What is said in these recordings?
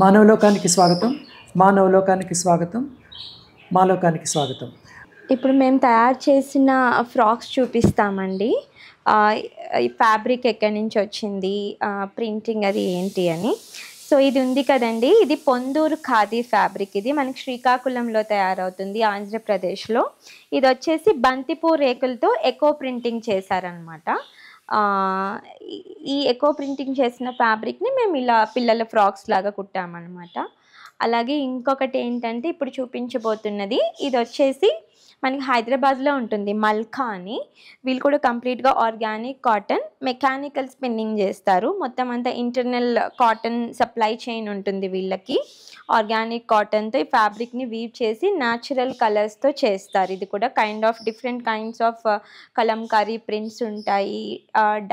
మానవలోకానికి స్వాగతం మానవలోకానికి స్వాగతం మాలోకానికి స్వాగతం ఇప్పుడు మేము తయారు చేసిన ఫ్రాక్స్ చూపిస్తామండి ఈ ఫ్యాబ్రిక్ ఎక్కడి నుంచి వచ్చింది ప్రింటింగ్ అది ఏంటి అని సో ఇది ఉంది కదండి ఇది పొందూరు ఖాదీ ఫ్యాబ్రిక్ ఇది మనకి శ్రీకాకుళంలో తయారవుతుంది ఆంధ్రప్రదేశ్లో ఇది వచ్చేసి బంతిపూర్ రేకులతో ఎకో ప్రింటింగ్ చేశారనమాట ఈ ఎక్కువ ప్రింటింగ్ చేసిన ఫ్యాబ్రిక్ని మేము ఇలా పిల్లల ఫ్రాక్స్ లాగా కుట్టామన్నమాట అలాగే ఇంకొకటి ఏంటంటే ఇప్పుడు చూపించబోతున్నది ఇది వచ్చేసి మనకి హైదరాబాద్లో ఉంటుంది మల్కా అని వీళ్ళు కూడా కంప్లీట్గా ఆర్గానిక్ కాటన్ మెకానికల్ స్పిన్నింగ్ చేస్తారు మొత్తం అంతా ఇంటర్నల్ కాటన్ సప్లై చైన్ ఉంటుంది వీళ్ళకి ఆర్గానిక్ కాటన్తో ఈ ఫ్యాబ్రిక్ని వీవ్ చేసి న్యాచురల్ కలర్స్తో చేస్తారు ఇది కూడా kind of different kinds of Kalamkari prints ఉంటాయి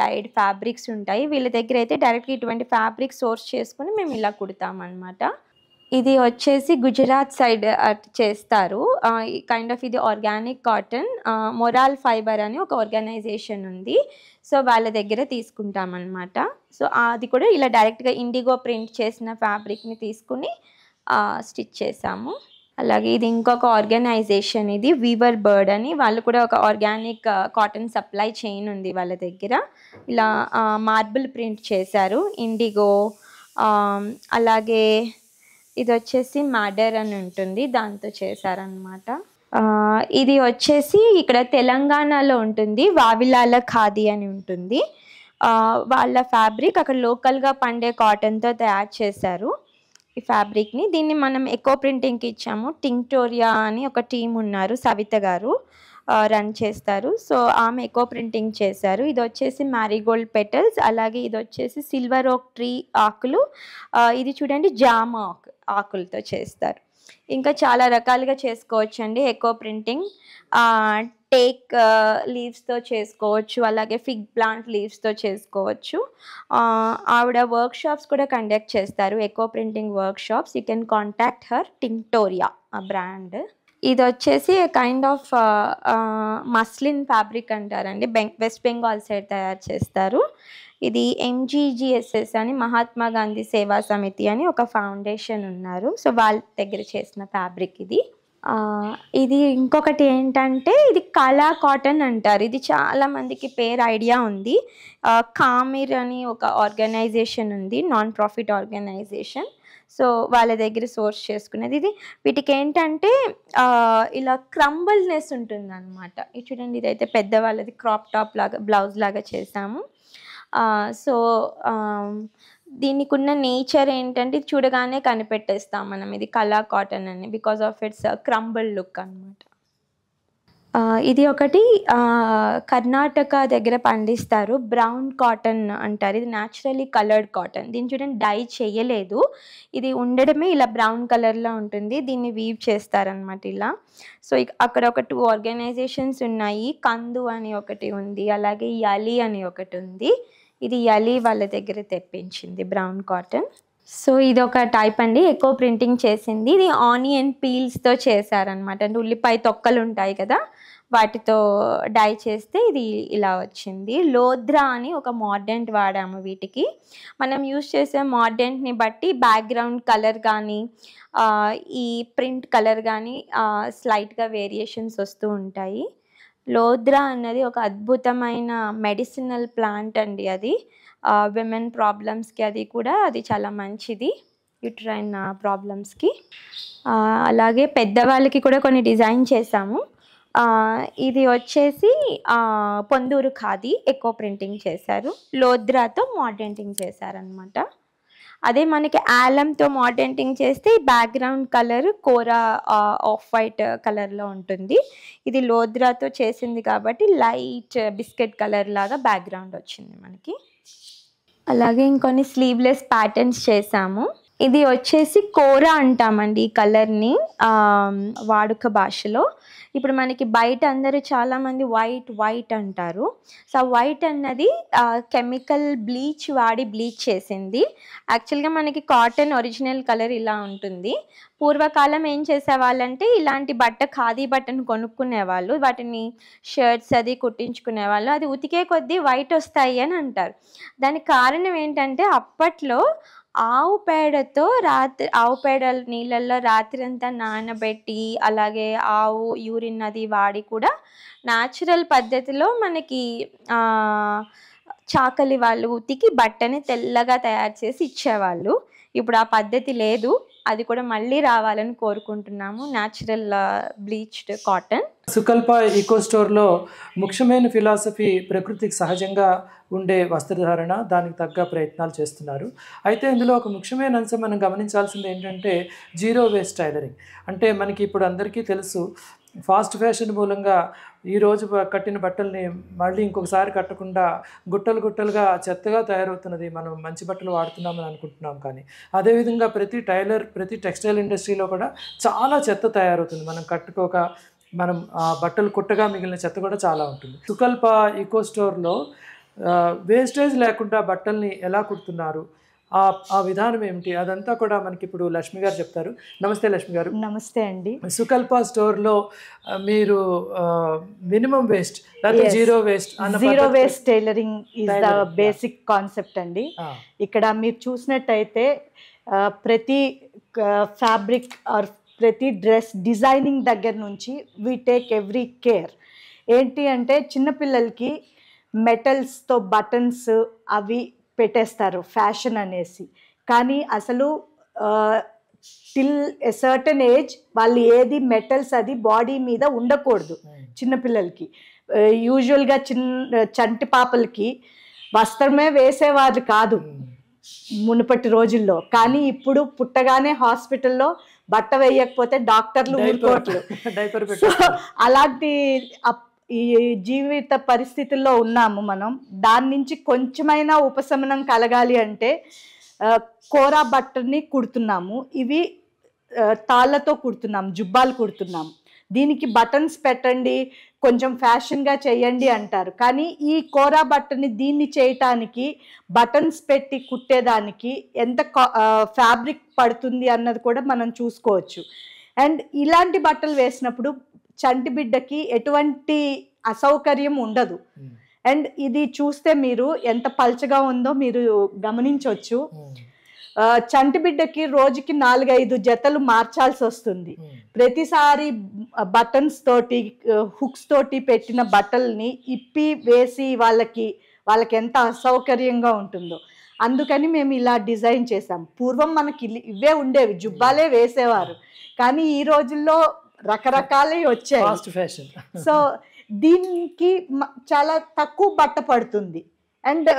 డైడ్ ఫ్యాబ్రిక్స్ ఉంటాయి వీళ్ళ దగ్గర అయితే డైరెక్ట్గా ఇటువంటి ఫ్యాబ్రిక్ సోర్స్ చేసుకుని మేము ఇలా కుడతామన్నమాట ఇది వచ్చేసి గుజరాత్ సైడ్ చేస్తారు కైండ్ ఆఫ్ ఇది ఆర్గానిక్ కాటన్ మొరాల్ ఫైబర్ అని ఒక ఆర్గనైజేషన్ ఉంది సో వాళ్ళ దగ్గర తీసుకుంటామన్నమాట సో అది కూడా ఇలా డైరెక్ట్గా ఇండిగో ప్రింట్ చేసిన ఫ్యాబ్రిక్ని తీసుకుని స్టిచ్ చేసాము అలాగే ఇది ఇంకొక ఆర్గనైజేషన్ ఇది వీవర్ బర్డ్ అని వాళ్ళు కూడా ఒక ఆర్గానిక్ కాటన్ సప్లై చైన్ ఉంది వాళ్ళ దగ్గర ఇలా మార్బుల్ ప్రింట్ చేశారు ఇండిగో అలాగే ఇది వచ్చేసి మాడర్ అని ఉంటుంది దాంతో చేశారనమాట ఇది వచ్చేసి ఇక్కడ తెలంగాణలో ఉంటుంది వావిలాల ఖాదీ అని ఉంటుంది వాళ్ళ ఫ్యాబ్రిక్ అక్కడ లోకల్గా పండే కాటన్తో తయారు చేశారు ఈ ఫ్యాబ్రిక్ని దీన్ని మనం ఎక్కువ ప్రింటింగ్కి ఇచ్చాము టింక్టోరియా అని ఒక టీం ఉన్నారు సవిత గారు రన్ చేస్తారు సో ఆమె ఎకో ప్రింటింగ్ చేశారు ఇది వచ్చేసి మ్యారీగోల్డ్ పెటల్స్ అలాగే ఇది వచ్చేసి సిల్వర్ ఓక్ ట్రీ ఆకులు ఇది చూడండి జామ్ ఆక్ ఆకులతో చేస్తారు ఇంకా చాలా రకాలుగా చేసుకోవచ్చు అండి ఎకో ప్రింటింగ్ టేక్ లీవ్స్తో చేసుకోవచ్చు అలాగే ఫిగ్ ప్లాంట్ లీవ్స్తో చేసుకోవచ్చు ఆవిడ వర్క్ షాప్స్ కూడా కండక్ట్ చేస్తారు eco printing workshops you can contact her Tintoria ఆ బ్రాండ్ ఇది వచ్చేసి కైండ్ ఆఫ్ మస్లిన్ ఫ్యాబ్రిక్ అంటారండి బెంగ్ వెస్ట్ బెంగాల్ సైడ్ తయారు చేస్తారు ఇది ఎంజీజీఎస్ఎస్ అని మహాత్మా గాంధీ సేవా సమితి అని ఒక ఫౌండేషన్ ఉన్నారు సో వాళ్ళ దగ్గర చేసిన ఫ్యాబ్రిక్ ఇది ఇది ఇంకొకటి ఏంటంటే ఇది కళా కాటన్ అంటారు ఇది చాలా మందికి పేరు ఐడియా ఉంది కామిర్ అని ఒక ఆర్గనైజేషన్ ఉంది నాన్ ప్రాఫిట్ ఆర్గనైజేషన్ సో వాళ్ళ దగ్గర సోర్స్ చేసుకునేది ఇది వీటికి ఏంటంటే ఇలా క్రంబల్నెస్ ఉంటుంది అనమాట ఇది చూడండి ఇదైతే పెద్దవాళ్ళది క్రాప్ టాప్ లాగా బ్లౌజ్ లాగా చేసాము సో దీనికి ఉన్న నేచర్ ఏంటంటే చూడగానే కనిపెట్టేస్తాం మనం ఇది కలా కాటన్ అని because of its crumble look అనమాట ఇది ఒకటి కర్ణాటక దగ్గర పండిస్తారు బ్రౌన్ కాటన్ అంటారు ఇది న్యాచురలీ కలర్డ్ కాటన్ దీన్ని చూడండి డై చేయలేదు ఇది ఉండడమే ఇలా బ్రౌన్ కలర్లో ఉంటుంది దీన్ని వీవ్ చేస్తారనమాట ఇలా సో అక్కడ ఒక టూ ఆర్గనైజేషన్స్ ఉన్నాయి కందు అని ఒకటి ఉంది అలాగే యలి అని ఒకటి ఉంది ఇది అలీ వాళ్ళ దగ్గర తెప్పించింది బ్రౌన్ కాటన్ సో ఇది ఒక టైప్ అండి ఎక్కువ ప్రింటింగ్ చేసింది ఇది ఆనియన్ పీల్స్తో చేశారనమాట అంటే ఉల్లిపాయ తొక్కలు ఉంటాయి కదా వాటితో డై చేస్తే ఇది ఇలా వచ్చింది లోద్రా అని ఒక మార్డెంట్ వాడాము వీటికి మనం యూజ్ చేసే మార్డెంట్ని బట్టి బ్యాక్గ్రౌండ్ కలర్ కానీ ఈ ప్రింట్ కలర్ కానీ స్లైట్గా వేరియేషన్స్ వస్తూ ఉంటాయి లోద్రా అన్నది ఒక అద్భుతమైన మెడిసినల్ ప్లాంట్ అండి అది విమెన్ ప్రాబ్లమ్స్కి అది కూడా అది చాలా మంచిది యుట్రైన్ ప్రాబ్లమ్స్కి అలాగే పెద్దవాళ్ళకి కూడా కొన్ని డిజైన్ చేశాము ఇది వచ్చేసి పొందూరు ఖాదీ ఎక్కువ ప్రింటింగ్ చేశారు లోద్రాతో మోడ్రింటింగ్ చేశారనమాట అదే మనకి యాలంతో మోడెంటింగ్ చేస్తే బ్యాక్గ్రౌండ్ కలర్ కోరా ఆఫ్ వైట్ కలర్లో ఉంటుంది ఇది లోద్రాతో చేసింది కాబట్టి లైట్ బిస్కెట్ కలర్ లాగా బ్యాక్గ్రౌండ్ వచ్చింది మనకి అలాగే ఇంకొన్ని స్లీవ్లెస్ ప్యాటర్న్స్ చేసాము ఇది వచ్చేసి కోర అంటామండి ఈ కలర్ని వాడుక భాషలో ఇప్పుడు మనకి బయట అందరూ చాలామంది వైట్ వైట్ అంటారు సో వైట్ అన్నది కెమికల్ బ్లీచ్ వాడి బ్లీచ్ చేసింది యాక్చువల్గా మనకి కాటన్ ఒరిజినల్ కలర్ ఇలా ఉంటుంది పూర్వకాలం ఏం చేసేవాళ్ళంటే ఇలాంటి బట్ట ఖాదీ బట్టను కొనుక్కునేవాళ్ళు వాటిని షర్ట్స్ అది కుట్టించుకునేవాళ్ళు అది ఉతికే కొద్దీ వైట్ వస్తాయి అని అంటారు దానికి కారణం ఏంటంటే అప్పట్లో ఆవు పేడతో రాత్రి ఆవు పేడ నీళ్ళల్లో రాత్రి అంతా నానబెట్టి అలాగే ఆవు యూరిన్ అది వాడి కూడా న్యాచురల్ పద్ధతిలో మనకి చాకలి వాళ్ళు ఉతికి బట్టని తెల్లగా తయారు చేసి ఇచ్చేవాళ్ళు ఇప్పుడు ఆ పద్ధతి లేదు అది కూడా మళ్ళీ రావాలని కోరుకుంటున్నాము natural bleached cotton Sukalpa eco స్టోర్లో ముఖ్యమైన ఫిలాసఫీ ప్రకృతికి సహజంగా ఉండే వస్త్రధారణ దానికి తగ్గ ప్రయత్నాలు చేస్తున్నారు అయితే ఇందులో ఒక ముఖ్యమైన అంశం మనం గమనించాల్సింది ఏంటంటే జీరో వేస్ట్ టైలరింగ్ అంటే మనకి ఇప్పుడు అందరికీ తెలుసు ఫాస్ట్ ఫ్యాషన్ మూలంగా ఈరోజు కట్టిన బట్టల్ని మళ్ళీ ఇంకొకసారి కట్టకుండా గుట్టలు గుట్టలుగా చెత్తగా తయారవుతున్నది మనం మంచి బట్టలు వాడుతున్నామని అనుకుంటున్నాం కానీ అదేవిధంగా ప్రతి టైలర్ ప్రతి టెక్స్టైల్ ఇండస్ట్రీలో కూడా చాలా చెత్త తయారవుతుంది మనం కట్టుకోక మనం ఆ బట్టలు కుట్టగా మిగిలిన చెత్త కూడా చాలా ఉంటుంది సుకల్ప ఈకో స్టోర్లో వేస్టేజ్ లేకుండా బట్టల్ని ఎలా కుడుతున్నారు ఆ ఆ విధానం ఏమిటి అదంతా కూడా మనకి ఇప్పుడు లక్ష్మి గారు చెప్తారు నమస్తే లక్ష్మి గారు నమస్తే అండి సుకల్ప స్టోర్లో మీరు minimum waste zero waste zero waste tailoring is the basic concept అండి ఇక్కడ మీరు చూసినట్టయితే ప్రతి ఫ్యాబ్రిక్ ఆర్ ప్రతి డ్రెస్ డిజైనింగ్ దగ్గర నుంచి వీ టేక్ ఎవ్రీ కేర్ ఏంటి అంటే చిన్నపిల్లలకి మెటల్స్తో బటన్స్ అవి పెట్టేస్తారు ఫ్యాషన్ అనేసి కానీ అసలు టిల్ ఎ సర్టన్ ఏజ్ వాళ్ళు ఏది మెటల్స్ అది బాడీ మీద ఉండకూడదు చిన్నపిల్లలకి hmm. యూజువల్గా చిన్న చంటి పాపలకి వస్త్రమే వేసేవారు కాదు hmm. మునుపటి రోజుల్లో కానీ ఇప్పుడు పుట్టగానే హాస్పిటల్లో బట్ట వేయకపోతే డాక్టర్లు అలాంటి ఈ జీవిత పరిస్థితుల్లో ఉన్నాము మనం దాని నుంచి కొంచెమైనా ఉపశమనం కలగాలి అంటే కోరా బట్టని కుడుతున్నాము ఇవి తాళ్ళతో కుడుతున్నాం జుబ్బాలు కుడుతున్నాం దీనికి బటన్స్ పెట్టండి కొంచెం ఫ్యాషన్గా చేయండి అంటారు కానీ ఈ కోరా బట్టని దీన్ని చేయటానికి బటన్స్ పెట్టి కుట్టేదానికి ఎంత ఫ్యాబ్రిక్ పడుతుంది అన్నది కూడా మనం చూసుకోవచ్చు అండ్ ఇలాంటి బట్టలు వేసినప్పుడు చంటి బిడ్డకి ఎటువంటి అసౌకర్యం ఉండదు అండ్ ఇది చూస్తే మీరు ఎంత పల్చగా ఉందో మీరు గమనించవచ్చు చంటి బిడ్డకి రోజుకి నాలుగైదు జతలు మార్చాల్సి వస్తుంది ప్రతిసారి బటన్స్ తోటి హుక్స్ తోటి పెట్టిన బట్టల్ని ఇప్పి వేసి వాళ్ళకి వాళ్ళకి ఎంత అసౌకర్యంగా ఉంటుందో అందుకని మేము ఇలా డిజైన్ చేసాం పూర్వం మనకి ఇవే ఉండేవి జుబ్బాలే వేసేవారు కానీ ఈ రోజుల్లో రకరకాలే వచ్చాయి ఫాస్ట్ ఫ్యాషన్ సో దీనికి చాలా తక్కువ బట్ట పడుతుంది అండ్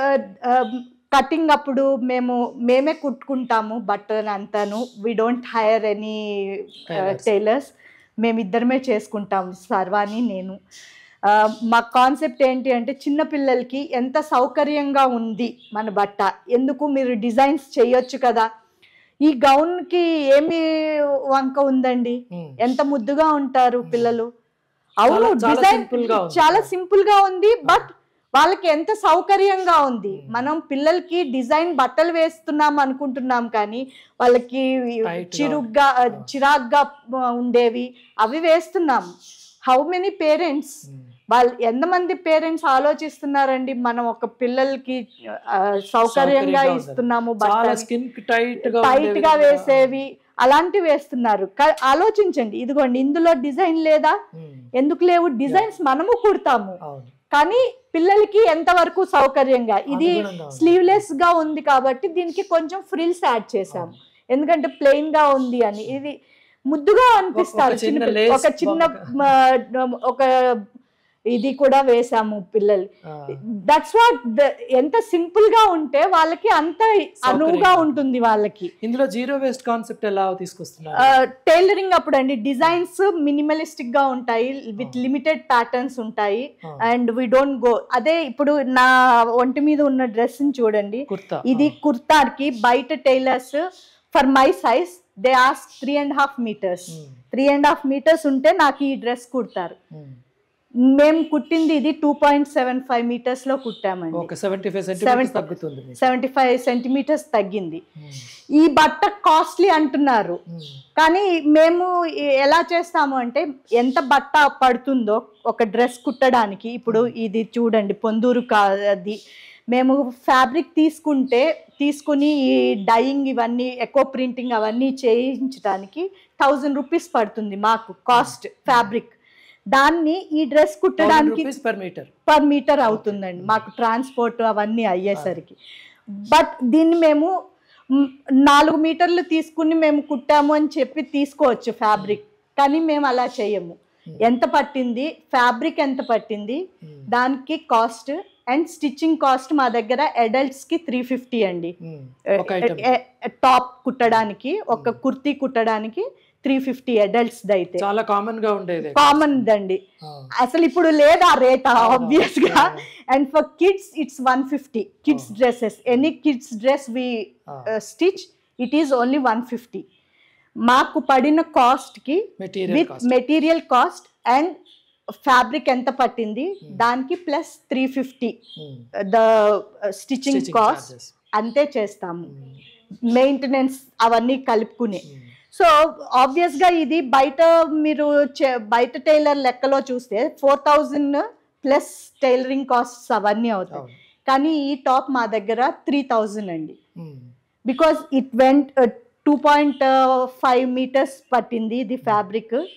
కటింగ్ uh, um, అప్పుడు మేము మేమే కుట్టుకుంటాము బట్టలు అంతాను we don't hire any tailors మేమిద్దరమే చేసుకుంటాం సర్వాని నేను uh, మా కాన్సెప్ట్ ఏంటి అంటే చిన్నపిల్లలకి ఎంత సౌకర్యంగా ఉంది మన బట్ట ఎందుకు మీరు డిజైన్స్ చేయొచ్చు కదా ఈ గౌన్ కి ఏమి వంక ఉందండి ఎంత ముద్దుగా ఉంటారు పిల్లలు అవును డిజైన్ చాలా సింపుల్ గా ఉంది బట్ వాళ్ళకి ఎంత సౌకర్యంగా ఉంది మనం పిల్లలకి డిజైన్ బట్టలు వేస్తున్నాం అనుకుంటున్నాం కానీ వాళ్ళకి చిరుగ్గా చిరాగ్గా ఉండేవి అవి వేస్తున్నాం హౌ మెనీ పేరెంట్స్ వాళ్ళు ఎంతమంది పేరెంట్స్ ఆలోచిస్తున్నారండి మనం ఒక పిల్లలకి సౌకర్యంగా ఇస్తున్నాము టైట్ గా వేసేవి అలాంటివి వేస్తున్నారు ఆలోచించండి ఇదిగోండి ఇందులో డిజైన్ లేదా hmm. ఎందుకు లేవు డిజైన్స్ మనము కుడతాము కానీ పిల్లలకి ఎంతవరకు సౌకర్యంగా ఇది స్లీవ్లెస్ గా ఉంది కాబట్టి దీనికి కొంచెం ఫ్రిల్స్ యాడ్ చేసాము ఎందుకంటే ప్లెయిన్ గా ఉంది అని ఇది ముద్దుగా అనిపిస్తారు ఒక చిన్న ఒక ఇది కూడా వేసాము పిల్లలు దట్స్ వాట్ ఎంత సింపుల్ గా ఉంటే వాళ్ళకి అంత అనువుగా ఉంటుంది వాళ్ళకి ఇందులో జీరో వేస్ట్ కాన్సెప్ట్ ఎలా తీసుకొస్తున్నారు టైలరింగ్ అప్పుడు అండి డిజైన్స్ మినిమలిస్టిక్ గా ఉంటాయి విత్ లిమిటెడ్ ప్యాటర్న్స్ ఉంటాయి అండ్ వి డోంట్ గో అదే ఇప్పుడు నా ఒంటి మీద ఉన్న డ్రెస్ చూడండి చూడండి ఇది కుర్తాకి బయట tailors for my size they ask three and half metres three and half metres ఉంటే నాకు ఈ డ్రెస్ కుడతారు మేము కుట్టింది ఇది two point seven five metres లో కుట్టామండి సెవెంటీ ఫైవ్ సెంటీమీటర్స్ తగ్గింది hmm. ఈ బట్ట కాస్ట్లీ అంటున్నారు hmm. కానీ మేము ఎలా చేస్తాము అంటే ఎంత బట్ట పడుతుందో ఒక డ్రెస్ కుట్టడానికి ఇప్పుడు hmm. ఇది చూడండి పొందూరు కాది మేము ఫ్యాబ్రిక్ తీసుకుంటే తీసుకుని ఈ డైయింగ్ ఇవన్నీ ఎక్కువ ప్రింటింగ్ అవన్నీ చేయించడానికి థౌజండ్ రూపీస్ పడుతుంది మాకు కాస్ట్ ఫ్యాబ్రిక్ దాన్ని ఈ డ్రెస్ కుట్టడానికి పర్ మీటర్ అవుతుందండి మాకు ట్రాన్స్పోర్ట్ అవన్నీ అయ్యేసరికి బట్ దీన్ని మేము నాలుగు మీటర్లు తీసుకుని మేము కుట్టాము అని చెప్పి తీసుకోవచ్చు ఫ్యాబ్రిక్ కానీ మేము అలా చేయము ఎంత పట్టింది ఫ్యాబ్రిక్ ఎంత పట్టింది దానికి కాస్ట్ అండ్ స్టిచ్చింగ్ కాస్ట్ మా దగ్గర అడల్ట్స్ కి త్రీ ఫిఫ్టీ అండి టాప్ కుట్టడానికి ఒక కుర్తీ కుట్టడానికి త్రీ ఫిఫ్టీ అడల్ట్స్ అయితే చాలా కామన్ గా ఉండేది కామన్ దండి అసలు ఇప్పుడు లేదా రేట్ ఆబ్వియస్ గా and for kids it's one fifty kids dresses any kids dress we stitch it is only one fifty మాకు పడిన కాస్ట్ కి with material cost and fabric ఎంత పట్టింది hmm. దానికి plus three fifty the stitching cost అంతే చేస్తాము maintenance hmm. అవన్నీ కలుపుకునే hmm. So ఆబ్వియస్గా ఇది బయట మీరు బయట టైలర్ లెక్కలో చూస్తే four thousand plus tailoring costs అవన్నీ అవుతాయి కానీ ఈ టాప్ మా దగ్గర త్రీ థౌజండ్ అండి because it went two point five metres పట్టింది ఇది ఫ్యాబ్రిక్ hmm.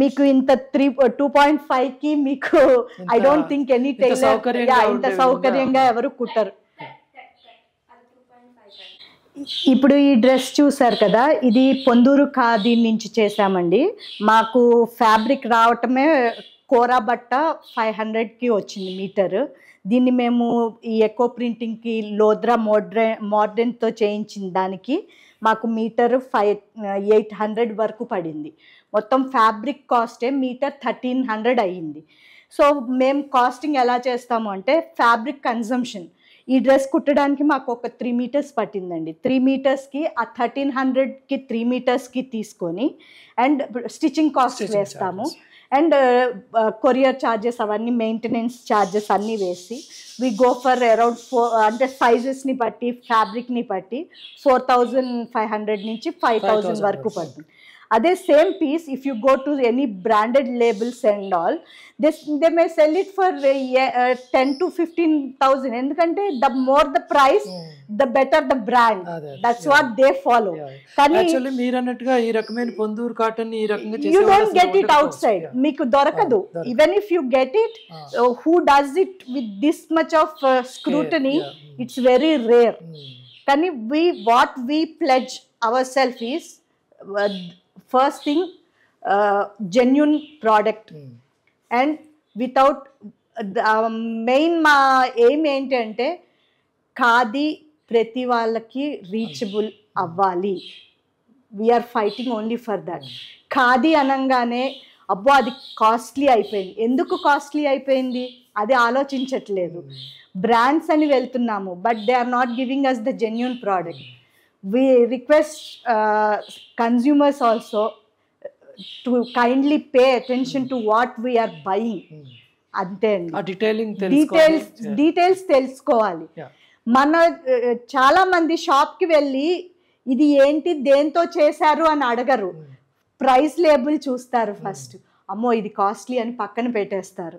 మీకు ఇంత త్రీ టూ పాయింట్ ఫైవ్ కి మీకు I don't think any tailor ఇంత సౌకర్యంగా ఎవరు కుట్టరు ఇప్పుడు ఈ డ్రెస్ చూసారు కదా ఇది పొందూరు ఖాదీ నుంచి చేశామండి మాకు ఫ్యాబ్రిక్ రావటమే కోరా బట్ట ఫైవ్ హండ్రెడ్కి వచ్చింది మీటర్ దీన్ని మేము ఈ ఎకో ప్రింటింగ్కి లోద్రా మోడ్రన్ మోడ్రన్తో చేయించిన దానికి మాకు మీటర్ ఫైవ్ ఎయిట్ హండ్రెడ్ వరకు పడింది మొత్తం ఫ్యాబ్రిక్ కాస్టే మీటర్ థర్టీన్ హండ్రెడ్ అయ్యింది సో మేము కాస్టింగ్ ఎలా చేస్తాము అంటే ఫ్యాబ్రిక్ కన్జంప్షన్ ఈ డ్రెస్ కుట్టడానికి మాకు ఒక త్రీ మీటర్స్ పట్టిందండి త్రీ మీటర్స్కి ఆ థర్టీన్ హండ్రెడ్కి త్రీ మీటర్స్కి తీసుకొని అండ్ స్టిచ్చింగ్ కాస్ట్ వేస్తాము అండ్ కొరియర్ ఛార్జెస్ అవన్నీ మెయింటెనెన్స్ ఛార్జెస్ అన్నీ వేసి we go for around four అంటే సైజెస్ని బట్టి ఫ్యాబ్రిక్ని బట్టి ఫోర్ థౌజండ్ ఫైవ్ హండ్రెడ్ నుంచి ఫైవ్ థౌజండ్ వరకు పడుతుంది అదే same piece if you go to any branded labels and all this they may sell it for ten to fifteen thousand ఎందుకంటే the more the price the better the brand that's what they follow కానీ మీరు అన్నట్టుగా ఈ రకమైన Ponduru cotton ఈ రకంగా you don't get it outside మీకు దొరకదు even if you get it who does it with this much of scrutiny it's very rare కానీ we what we pledge our self is first thing genuine product and without main మా aim ఏంటంటే ఖాదీ ప్రతి వాళ్ళకి reachable hmm. అవ్వాలి we are fighting only for that khadi అనగానే అబ్బో అది costly అయిపోయింది ఎందుకు కాస్ట్లీ అయిపోయింది అది ఆలోచించట్లేదు బ్రాండ్స్ hmm. అని వెళ్తున్నాము but they are not giving us the genuine product we request uh, also to kindly pay pay to what what we are buying hmm. అంతే డీటెయిలింగ్ డీటెయిల్స్ డీటెయిల్స్ తెలుసుకోవాలి మన uh, చాలా మంది షాప్కి వెళ్ళి ఇది ఏంటి దేంతో చేశారు అని అడగరు hmm. ప్రైస్ లేబుల్ చూస్తారు hmm. ఫస్ట్ అమ్మో ఇది కాస్ట్లీ అని పక్కన పెట్టేస్తారు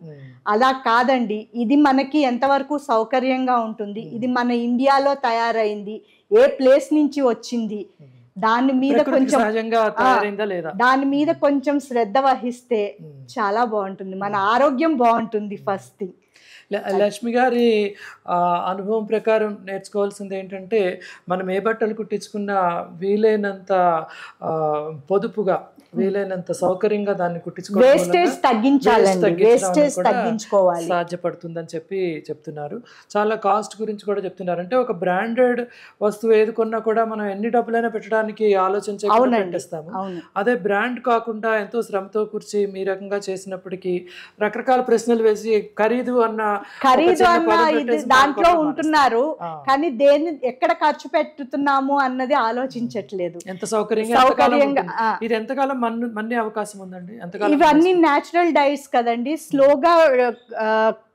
అలా కాదండి ఇది మనకి ఎంతవరకు సౌకర్యంగా ఉంటుంది ఇది మన ఇండియాలో తయారైంది ఏ ప్లేస్ నుంచి వచ్చింది దాని మీద కొంచెం దాని మీద కొంచెం శ్రద్ధ వహిస్తే చాలా బాగుంటుంది మన ఆరోగ్యం బాగుంటుంది ఫస్ట్ థింగ్ లక్ష్మి గారి అనుభవం ప్రకారం నేర్చుకోవాల్సింది ఏంటంటే మనం ఏ బట్టలు కుట్టించుకున్నా వీలైనంత పొదుపుగా వీలైనంత సౌకర్యంగా దాన్ని కుట్టించుకోవాలి సాధ్యపడుతుందని చెప్పి చెప్తున్నారు చాలా కాస్ట్ గురించి కూడా చెప్తున్నారు అంటే ఒక బ్రాండెడ్ వస్తువు ఏది కొన్నా కూడా మనం ఎన్ని డబ్బులైనా పెట్టడానికి ఆలోచించేస్తాము అదే బ్రాండ్ కాకుండా ఎంతో శ్రమతో కూర్చి మీ రకంగా చేసినప్పటికీ రకరకాల ప్రశ్నలు వేసి ఖరీదు అన్న ఖరీదు అన్న దాంట్లో ఉంటున్నారు కానీ దేన్ని ఎక్కడ ఖర్చు పెట్టుతున్నాము అన్నది ఆలోచించట్లేదు ఎంత సౌకర్యంగా ఇది ఎంతకాలం మన్ను మన్నే అవకాశం ఉందండి ఇవన్నీ నేచురల్ డైట్స్ కదండి స్లోగా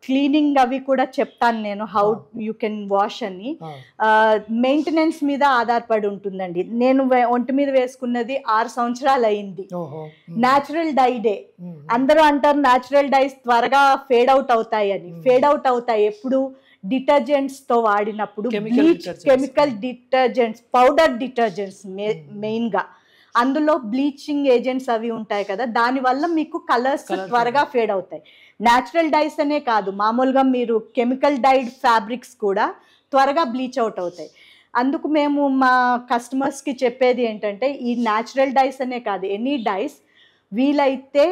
క్లీనింగ్ అవి కూడా చెప్తాను నేను హౌ యూ కెన్ వాష్ అని మెయింటెనెన్స్ ah. మీద ఆధారపడి ఉంటుందండి నేను ఒంటి మీద వేసుకున్నది ఆరు సంవత్సరాలు అయింది న్యాచురల్ డై hmm. డే hmm. అందరూ అంటారు న్యాచురల్ డైస్ త్వరగా ఫేడ్ అవుట్ అవుతాయి అని ఫేడ్ hmm. అవుట్ అవుతాయి ఎప్పుడు డిటర్జెంట్స్ తో వాడినప్పుడు bleach chemical detergents powder detergents main గా అందులో బ్లీచింగ్ ఏజెంట్స్ అవి ఉంటాయి కదా దానివల్ల మీకు కలర్స్ త్వరగా ఫేడ్ అవుతాయి న్యాచురల్ డైస్ అనే కాదు మామూలుగా మీరు కెమికల్ డైడ్ ఫ్యాబ్రిక్స్ కూడా త్వరగా బ్లీచ్ అవుట్ అవుతాయి అందుకు మేము మా కస్టమర్స్కి చెప్పేది ఏంటంటే ఈ న్యాచురల్ డైస్ అనే కాదు ఎనీ డైస్ వీలైతే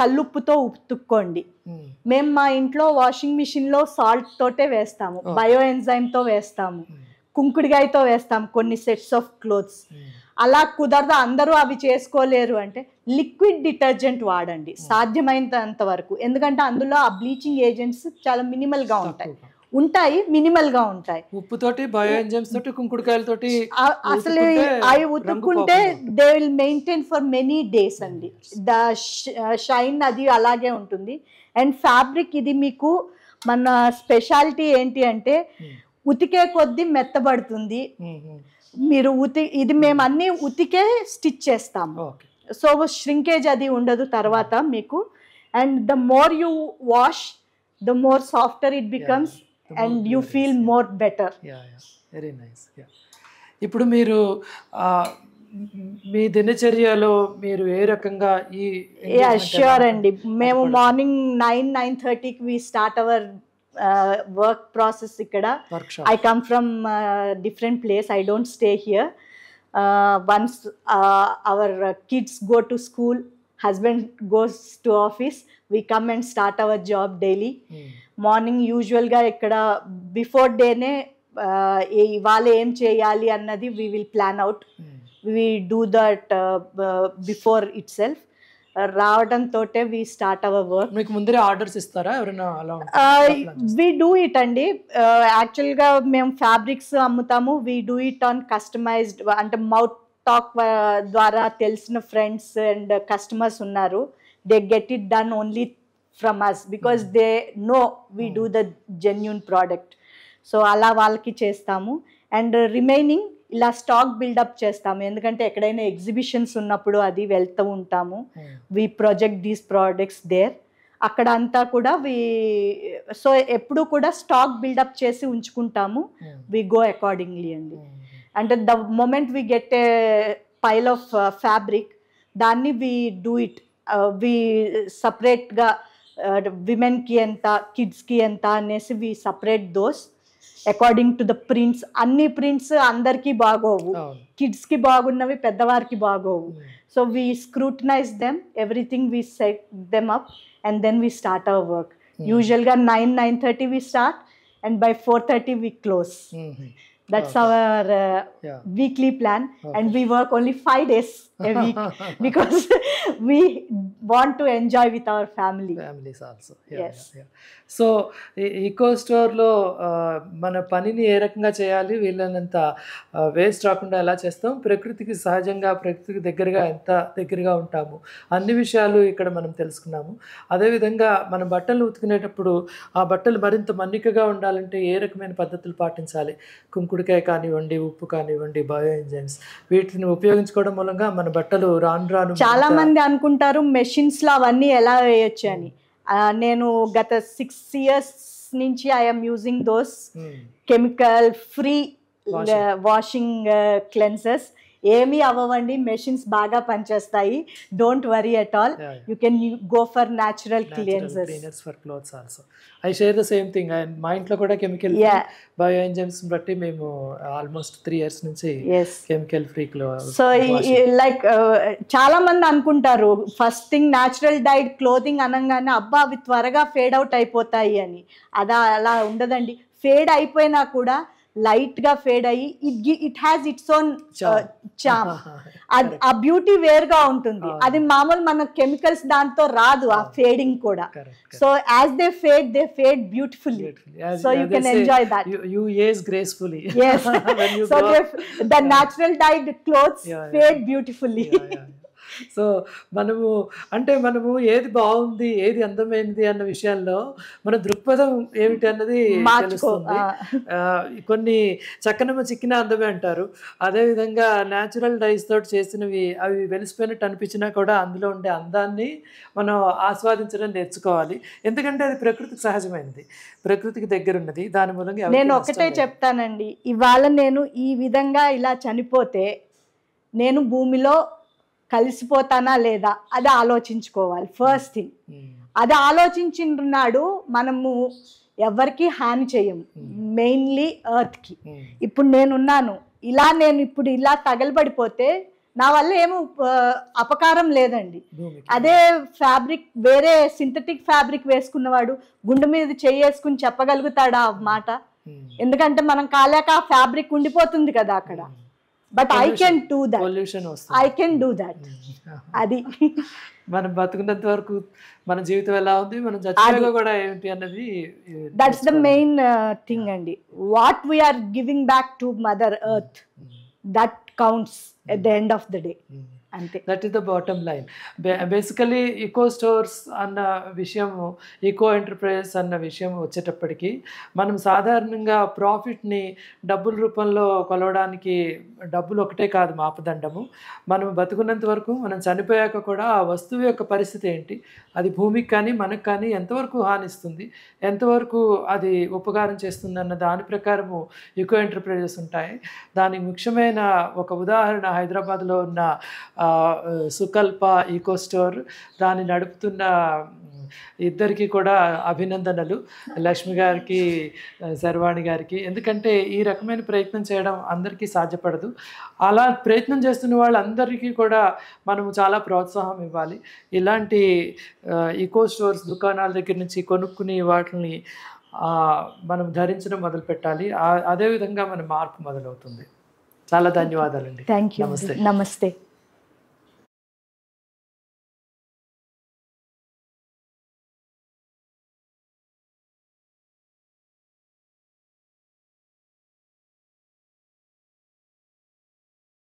కల్లుప్పుతో ఉతుక్కోండి hmm. మేము మా ఇంట్లో వాషింగ్ మిషన్లో సాల్ట్ తోటే వేస్తాము బయో ఎంజైమ్తో వేస్తాము hmm. కుంకుడిగాయతో వేస్తాం కొన్ని సెట్స్ ఆఫ్ క్లోత్స్ hmm. అలా కుదరదా అందరూ అవి చేసుకోలేరు అంటే లిక్విడ్ డిటర్జెంట్ వాడండి సాధ్యమైనంత వరకు ఎందుకంటే అందులో ఆ బ్లీచింగ్ ఏజెంట్స్ చాలా మినిమల్గా ఉంటాయి ఉంటాయి మినిమల్ గా ఉంటాయి ఉప్పుతోటి తోటి కుంకుడుకాయలతోటి అసలు అవి ఉతుక్కుంటే they will maintain for many days అండి ద షైన్ అది అలాగే ఉంటుంది అండ్ ఫ్యాబ్రిక్ ఇది మీకు మన స్పెషాలిటీ ఏంటి అంటే hmm. ఉతికే కొద్దీ మెత్తబడుతుంది hmm, hmm. మీరు ఉతి ఇది మేము hmm. అన్నీ ఉతికే స్టిచ్ చేస్తాము సో ష్రింకేజ్ అది ఉండదు తర్వాత hmm. మీకు and the more you wash the more softer it becomes and you feel more better very nice ఇప్పుడు మీరు మీ దినచర్యలో మీరు ఏ రకంగా ఈ ష్యూర్ అండి మేము మార్నింగ్ నైన్ నైన్ థర్టీకి we start our work process ఇక్కడ I come from different place I don't stay here once our kids go to school husband goes to office we come and start our job daily morning యూజువల్గా ఇక్కడ before డేనే ఇవాళ ఏం చేయాలి అన్నది we will plan out we do that before itself రావడంతో we start our work మీకు ముందరే ఆర్డర్స్ ఇస్తారా ఎవరైనా వి డూ ఇట్ అండి యాక్చువల్గా uh, మేము ఫ్యాబ్రిక్స్ అమ్ముతాము we do it on customised అంటే మౌత్ టాక్ uh, ద్వారా తెలిసిన ఫ్రెండ్స్ అండ్ కస్టమర్స్ ఉన్నారు they get it done only from us because they know we do the genuine product so అలా వాళ్ళకి చేస్తాము అండ్ రిమైనింగ్ ఇలా స్టాక్ బిల్డప్ చేస్తాము ఎందుకంటే ఎక్కడైనా ఎగ్జిబిషన్స్ ఉన్నప్పుడు అది వెళ్తూ ఉంటాము we project these products there అక్కడ అంతా కూడా వి సో ఎప్పుడు కూడా స్టాక్ బిల్డప్ చేసి ఉంచుకుంటాము వి గో అకార్డింగ్లీ అండి అంటే the moment we get a pile of fabric దాన్ని వి డూ ఇట్ వి సపరేట్గా విమెన్కి ఎంత కిడ్స్కి ఎంత అనేసి we separate those according to the prints అన్ని ప్రింట్స్ అందరికీ బాగోవు కిడ్స్కి బాగున్నవి పెద్దవారికి బాగోవు so we scrutinise them everything we set them up and then we start our work యూజువల్గా nine nine thirty we start and by four thirty we close That's okay. our uh, yeah. weekly plan, okay. and we work only five days a week because we want to enjoy with our family. Families also. Yeah, yes. Yeah, so eco స్టోర్లో మన పనిని ఏ రకంగా చేయాలి వీళ్ళనంత waste రాకుండా ఎలా చేస్తాం ప్రకృతికి సహజంగా ప్రకృతికి దగ్గరగా ఎంత దగ్గరగా ఉంటాము అన్ని విషయాలు ఇక్కడ మనం తెలుసుకున్నాము అదేవిధంగా మన బట్టలు ఉతికినేటప్పుడు ఆ బట్టలు మరింత మన్నికగా ఉండాలంటే ఏ రకమైన పద్ధతులు పాటించాలి కుంకుమ కుడికాయ కానివ్వండి ఉప్పు కానివ్వండి బయో ఎంజైమ్స్ వీటిని ఉపయోగించుకోవడం మూలంగా మన బట్టలు రాను రాను చాలా మంది అనుకుంటారు మెషిన్స్లో అవన్నీ ఎలా వేయొచ్చు అని hmm. నేను గత సిక్స్ ఇయర్స్ నుంచి I am using those chemical free washing cleanses ఏమీ అవ్వండి మెషిన్స్ బాగా పనిచేస్తాయి don't worry at all you can go for natural cleanses for clothes also I share the same thing and మా ఇంట్లో కూడా కెమికల్ బయో ఎంజైమ్స్ బట్టి మేము ఆల్మోస్ట్ త్రీ ఇయర్స్ నుంచి కెమికల్ ఫ్రీ క్లో సో లైక్ చాలా మంది అనుకుంటారు first thing natural dyed clothing అనగానే అబ్బా అవి త్వరగా ఫేడ్ అవుట్ అయిపోతాయి అని అదా అలా ఉండదండి ఫేడ్ అయిపోయినా కూడా లైట్ గా ఫేడ్ అయ్యి it it has its own charm అది ఆ బ్యూటీ వేరుగా ఉంటుంది అది మామూలు మన కెమికల్స్ దాంతో రాదు ఆ ఫేడింగ్ కూడా so as they fade they fade beautiful so you can enjoy that you age gracefully yes so the natural dyed clothes yeah, so మనము అంటే మనము ఏది బాగుంది ఏది అందమైనది అన్న విషయంలో మన దృక్పథం ఏమిటి అన్నది కొన్ని చక్కనమ్మ చిక్కిన అందమే అంటారు అదేవిధంగా న్యాచురల్ డైస్ తోటి చేసినవి అవి వెలిసిపోయినట్టు అనిపించినా కూడా అందులో ఉండే అందాన్ని మనం ఆస్వాదించడం నేర్చుకోవాలి ఎందుకంటే అది ప్రకృతికి సహజమైనది ప్రకృతికి దగ్గరున్నది దాని మూలంగా నేను ఒకటే చెప్తానండి ఇవాళ నేను ఈ విధంగా ఇలా చనిపోతే నేను భూమిలో కలిసిపోతానా లేదా అది ఆలోచించుకోవాలి ఫస్ట్ థింగ్ hmm. అది ఆలోచించున్నాడు మనము ఎవరికి హాని చేయము మెయిన్లీ hmm. ఎర్త్కి hmm. ఇప్పుడు నేనున్నాను ఇలా నేను ఇప్పుడు ఇలా తగలబడిపోతే నా వల్ల ఏమి అపకారం లేదండి అదే ఫ్యాబ్రిక్ వేరే సింథటిక్ ఫ్యాబ్రిక్ వేసుకున్నవాడు గుండె మీద చేసుకుని చెప్పగలుగుతాడా మాట ఎందుకంటే మనం కాలేక ఆ ఫ్యాబ్రిక్ ఉండిపోతుంది కదా అక్కడ but I can do that pollution I can do that అది మనం బతుకున్నంత వరకు మన జీవితం ఎలా ఉంది మనం కూడా ఏంటి అన్నది దట్స్ ద మెయిన్ థింగ్ అండి what we are giving back to mother earth that counts at the end of the day అంతే that is the bottom line basically eco stores అన్న విషయం ఈకో ఎంటర్ప్రైజెస్ అన్న విషయం వచ్చేటప్పటికి మనం సాధారణంగా ప్రాఫిట్ని డబ్బుల రూపంలో కొలవడానికి డబ్బులు ఒకటే కాదు మాపదండము మనం బతుకున్నంత వరకు మనం చనిపోయాక కూడా ఆ వస్తువు యొక్క పరిస్థితి ఏంటి అది భూమికి కానీ మనకు కానీ ఎంతవరకు హానిస్తుంది ఎంతవరకు అది ఉపకారం చేస్తుంది అన్న దాని ప్రకారము ఈకో ఎంటర్ప్రైజెస్ ఉంటాయి దానికి ముఖ్యమైన ఒక ఉదాహరణ హైదరాబాద్లో ఉన్న సుకల్ప ఈకో స్టోర్ దాన్ని నడుపుతున్న ఇద్దరికి కూడా అభినందనలు లక్ష్మి గారికి శర్వాణి గారికి ఎందుకంటే ఈ రకమైన ప్రయత్నం చేయడం అందరికీ సాధ్యపడదు అలా ప్రయత్నం చేస్తున్న వాళ్ళందరికీ కూడా మనము చాలా ప్రోత్సాహం ఇవ్వాలి ఇలాంటి ఈకో స్టోర్స్ దుకాణాల దగ్గర నుంచి కొనుక్కుని వాటిని మనం ధరించడం మొదలు పెట్టాలి అదేవిధంగా మన మార్పు మొదలవుతుంది చాలా ధన్యవాదాలండి థ్యాంక్ యూ నమస్తే నమస్తే